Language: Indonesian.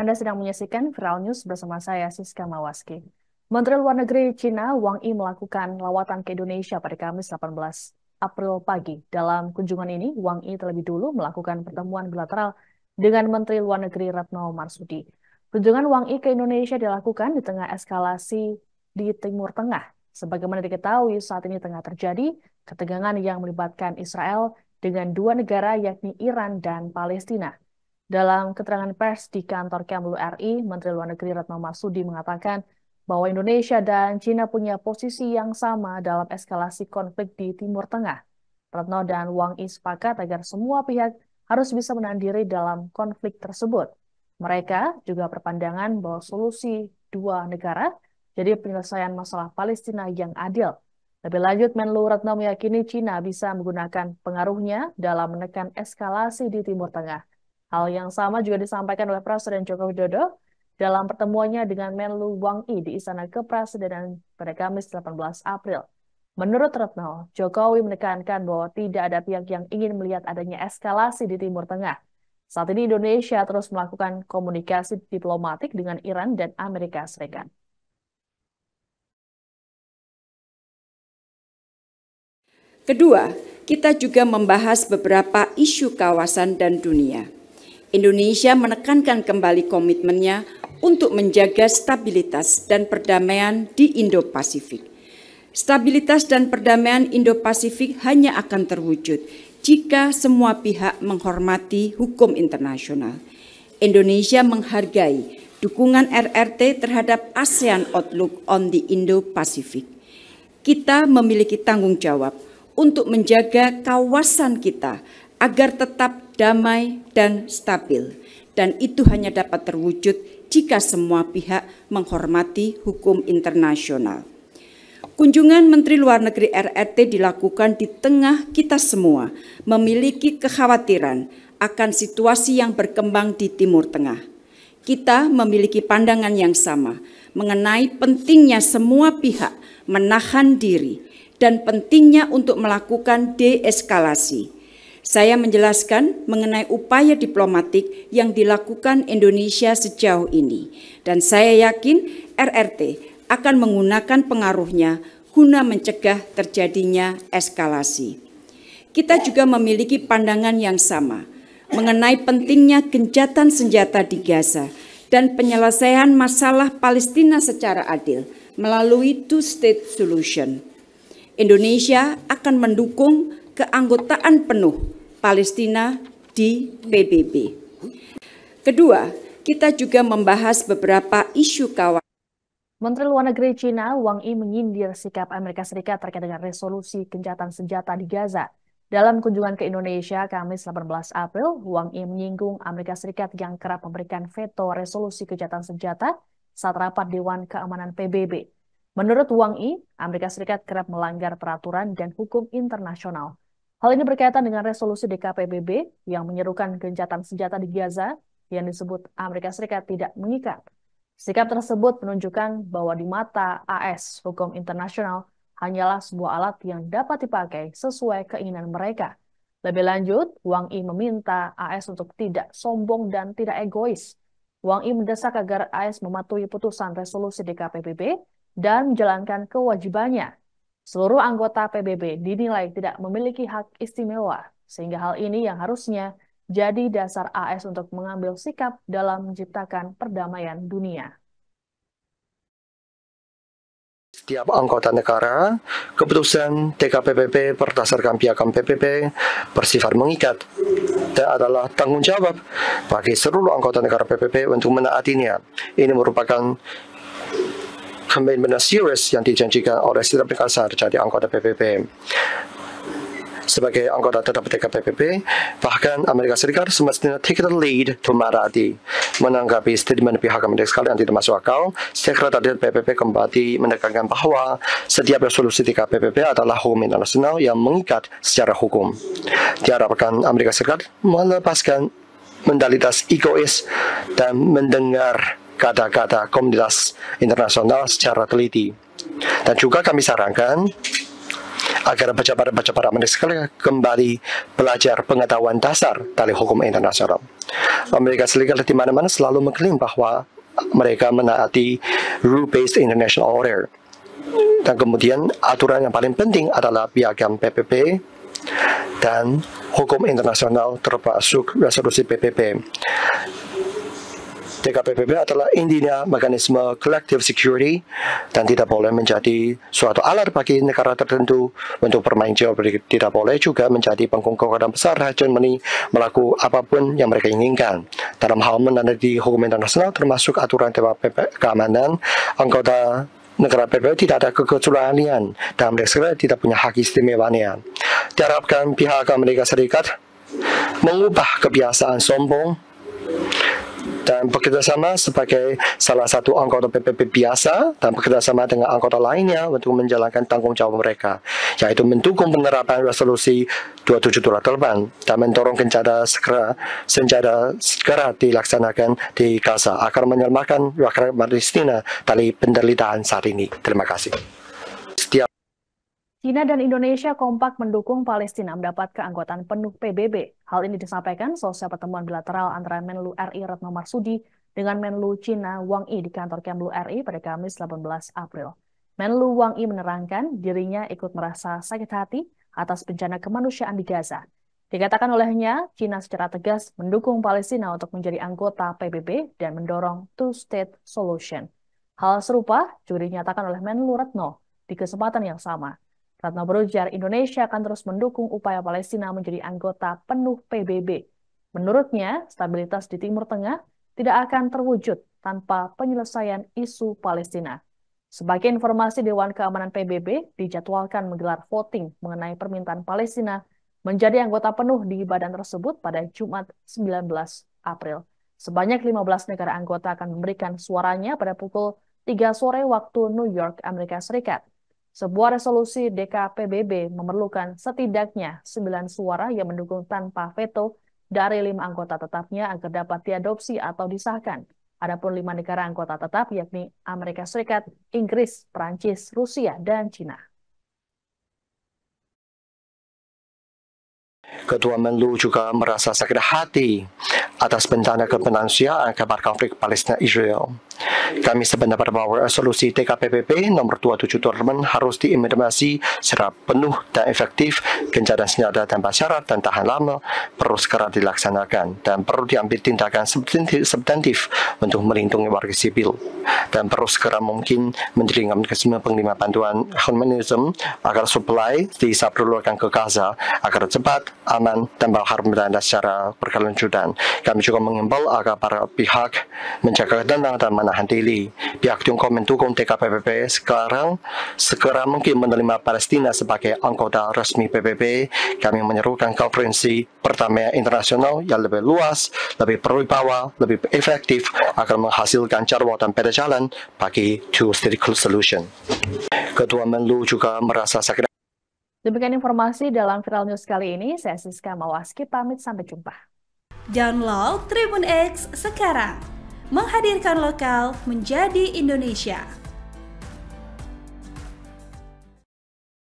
Anda sedang menyaksikan Viral News bersama saya, Siska Mawaski. Menteri Luar Negeri Cina Wang Yi melakukan lawatan ke Indonesia pada Kamis 18 April pagi. Dalam kunjungan ini, Wang Yi terlebih dulu melakukan pertemuan bilateral dengan Menteri Luar Negeri Retno Marsudi. Kunjungan Wang Yi ke Indonesia dilakukan di tengah eskalasi di Timur Tengah. Sebagaimana diketahui, saat ini tengah terjadi ketegangan yang melibatkan Israel dengan dua negara yakni Iran dan Palestina. Dalam keterangan pers di kantor Kemlu RI, Menteri Luar Negeri Retno Marsudi mengatakan bahwa Indonesia dan Cina punya posisi yang sama dalam eskalasi konflik di Timur Tengah. Retno dan Wang Yi sepakat agar semua pihak harus bisa menahan diri dalam konflik tersebut. Mereka juga berpandangan bahwa solusi dua negara jadi penyelesaian masalah Palestina yang adil. Lebih lanjut, Menlu Retno meyakini Cina bisa menggunakan pengaruhnya dalam menekan eskalasi di Timur Tengah. Hal yang sama juga disampaikan oleh Presiden Joko Widodo dalam pertemuannya dengan Menlu Wang Yi di Istana Kepresidenan pada Kamis 18 April. Menurut Retno, Jokowi menekankan bahwa tidak ada pihak yang ingin melihat adanya eskalasi di Timur Tengah. Saat ini Indonesia terus melakukan komunikasi diplomatik dengan Iran dan Amerika Serikat. Kedua, kita juga membahas beberapa isu kawasan dan dunia. Indonesia menekankan kembali komitmennya untuk menjaga stabilitas dan perdamaian di Indo-Pasifik. Stabilitas dan perdamaian Indo-Pasifik hanya akan terwujud jika semua pihak menghormati hukum internasional. Indonesia menghargai dukungan RRT terhadap ASEAN Outlook on the indo pasifik Kita memiliki tanggung jawab untuk menjaga kawasan kita agar tetap damai dan stabil. Dan itu hanya dapat terwujud jika semua pihak menghormati hukum internasional. Kunjungan Menteri Luar Negeri RRT dilakukan di tengah kita semua memiliki kekhawatiran akan situasi yang berkembang di Timur Tengah. Kita memiliki pandangan yang sama mengenai pentingnya semua pihak menahan diri dan pentingnya untuk melakukan deeskalasi saya menjelaskan mengenai upaya diplomatik yang dilakukan Indonesia sejauh ini, dan saya yakin RRT akan menggunakan pengaruhnya guna mencegah terjadinya eskalasi. Kita juga memiliki pandangan yang sama mengenai pentingnya gencatan senjata di Gaza dan penyelesaian masalah Palestina secara adil melalui two-state solution. Indonesia akan mendukung keanggotaan penuh Palestina di PBB. Kedua, kita juga membahas beberapa isu kawasan. Menteri Luar Negeri Cina Wang Yi menyindir sikap Amerika Serikat terkait dengan resolusi kencatan senjata di Gaza. Dalam kunjungan ke Indonesia Kamis 18 April, Wang Yi menyinggung Amerika Serikat yang kerap memberikan veto resolusi kencatan senjata saat rapat Dewan Keamanan PBB. Menurut Wang Yi, Amerika Serikat kerap melanggar peraturan dan hukum internasional. Hal ini berkaitan dengan resolusi DKPBB yang menyerukan gencatan senjata di Gaza yang disebut Amerika Serikat tidak mengikat. Sikap tersebut menunjukkan bahwa di mata AS, hukum internasional hanyalah sebuah alat yang dapat dipakai sesuai keinginan mereka. Lebih lanjut, Wang Yi meminta AS untuk tidak sombong dan tidak egois. Wang Yi mendesak agar AS mematuhi putusan resolusi DKPBB dan menjalankan kewajibannya Seluruh anggota PBB dinilai tidak memiliki hak istimewa, sehingga hal ini yang harusnya jadi dasar AS untuk mengambil sikap dalam menciptakan perdamaian dunia. Setiap anggota negara, keputusan TKPPP berdasarkan piagam PBB bersifat mengikat dan adalah tanggung jawab bagi seluruh anggota negara PBB untuk menaatinya. Ini merupakan komitmen serius yang dijanjikan oleh setiap negara terjadi anggota PBB sebagai anggota tetap TKPPP, bahkan Amerika Serikat semestinya take the lead to Maradi. Menanggapi statement pihak Amerika yang tidak masuk akal, Sekretariat PPP kembali menekankan bahwa setiap resolusi TKPPP adalah hukum internasional yang mengikat secara hukum. Diharapkan Amerika Serikat melepaskan mentalitas egois dan mendengar kata-kata komunitas internasional secara teliti. Dan juga kami sarankan agar pejabat-pejabat Amerika sekali kembali belajar pengetahuan dasar dari hukum internasional. Amerika Serikat di mana-mana selalu mengklaim bahwa mereka menaati rule-based international order. Dan kemudian aturan yang paling penting adalah piagam PpP dan hukum internasional termasuk resolusi PpP TKPPB adalah intinya mekanisme collective security dan tidak boleh menjadi suatu alat bagi negara tertentu untuk bermain geopolitik. Tidak boleh juga menjadi pengkong kekuatan besar hegemoni melakukan apapun yang mereka inginkan. Dalam hal menandai hukum internasional termasuk aturan TKPP keamanan, anggota negara PBB tidak ada kekecualian dan mereka tidak punya hak istimewanya. Diharapkan pihak Amerika Serikat mengubah kebiasaan sombong dan bekerjasama sebagai salah satu anggota PPP biasa dan bekerjasama dengan anggota lainnya untuk menjalankan tanggung jawab mereka, yaitu mendukung penerapan resolusi 2728 dan mendorong kencara segera, senjata segera dilaksanakan di Gaza agar menyelamatkan rakyat Palestina dari penderitaan saat ini. Terima kasih. Setiap China dan Indonesia kompak mendukung Palestina mendapat keanggotaan penuh PBB. Hal ini disampaikan selesai pertemuan bilateral antara Menlu RI Retno Marsudi dengan Menlu China Wang Yi di kantor Kemlu RI pada Kamis 18 April. Menlu Wang Yi menerangkan dirinya ikut merasa sakit hati atas bencana kemanusiaan di Gaza. Dikatakan olehnya, China secara tegas mendukung Palestina untuk menjadi anggota PBB dan mendorong two-state solution. Hal serupa juga dinyatakan oleh Menlu Retno di kesempatan yang sama. Ratna berujar Indonesia akan terus mendukung upaya Palestina menjadi anggota penuh PBB. Menurutnya, stabilitas di Timur Tengah tidak akan terwujud tanpa penyelesaian isu Palestina. Sebagai informasi, Dewan Keamanan PBB dijadwalkan menggelar voting mengenai permintaan Palestina menjadi anggota penuh di badan tersebut pada Jumat 19 April. Sebanyak 15 negara anggota akan memberikan suaranya pada pukul 3 sore waktu New York, Amerika Serikat. Sebuah resolusi DKPBB memerlukan setidaknya 9 suara yang mendukung tanpa veto dari lima anggota tetapnya agar dapat diadopsi atau disahkan. Adapun lima negara anggota tetap yakni Amerika Serikat, Inggris, Perancis, Rusia, dan Cina. Ketua Menlu juga merasa sakit hati atas bencana kemanusiaan kabar konflik Palestina Israel. Kami sependapat bahwa resolusi TKPPP nomor 27 Turban harus diimplementasi secara penuh dan efektif, gencatan senjata tanpa syarat dan tahan lama perlu segera dilaksanakan dan perlu diambil tindakan substantif untuk melindungi warga sipil dan perlu segera mungkin menjadi mekanisme penglima bantuan humanism agar supply disaperlukan ke Gaza agar cepat, aman, aman dan penghargaan secara berkelanjutan. Kami juga mengimbau agar para pihak menjaga tenang dan menahan diri. Pihak Tiongkok mendukung TKPPB sekarang segera mungkin menerima Palestina sebagai anggota resmi PBB. Kami menyerukan konferensi pertama internasional yang lebih luas, lebih berwibawa, lebih efektif akan menghasilkan jadwal dan peta jalan bagi two-state solution. Ketua Menlu juga merasa sakit Demikian informasi dalam Viral News kali ini. Saya Siska Mawaski pamit sampai jumpa. Download Tribun X sekarang. Menghadirkan lokal menjadi Indonesia.